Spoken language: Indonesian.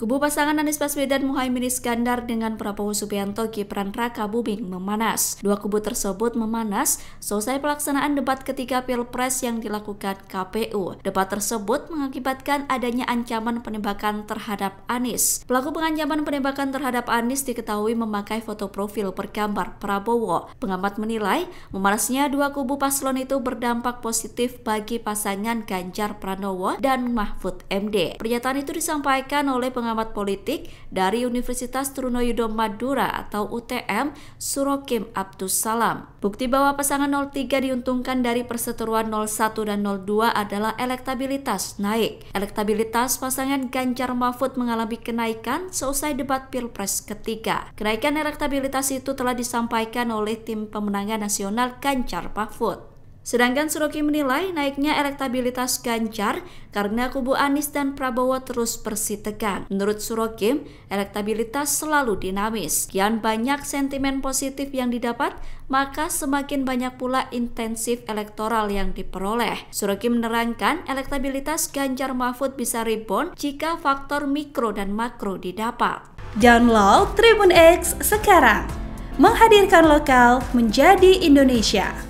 Kubu pasangan Anies Baswedan Muhaimin Iskandar dengan Prabowo Subianto Gibran Raka Buming memanas. Dua kubu tersebut memanas selesai pelaksanaan debat ketiga Pilpres yang dilakukan KPU. Debat tersebut mengakibatkan adanya ancaman penembakan terhadap Anies. Pelaku pengancaman penembakan terhadap Anies diketahui memakai foto profil bergambar Prabowo. Pengamat menilai memanasnya dua kubu paslon itu berdampak positif bagi pasangan Ganjar Pranowo dan Mahfud MD. Pernyataan itu disampaikan oleh pengamat pengamat politik dari Universitas Trunoyudo Madura atau UTM, Surokim Abdus Salam. Bukti bahwa pasangan 03 diuntungkan dari perseteruan 01 dan 02 adalah elektabilitas naik. Elektabilitas pasangan Ganjar Mahfud mengalami kenaikan seusai debat Pilpres ketiga. Kenaikan elektabilitas itu telah disampaikan oleh tim pemenangan nasional Ganjar Mahfud. Sedangkan Suroki menilai naiknya elektabilitas Ganjar karena kubu Anies dan Prabowo terus bersitegang. Menurut Suroki, elektabilitas selalu dinamis. Kian banyak sentimen positif yang didapat, maka semakin banyak pula intensif elektoral yang diperoleh. Suroki menerangkan, elektabilitas Ganjar Mahfud bisa rebound jika faktor mikro dan makro didapat. Download Tribun X sekarang. Menghadirkan lokal menjadi Indonesia.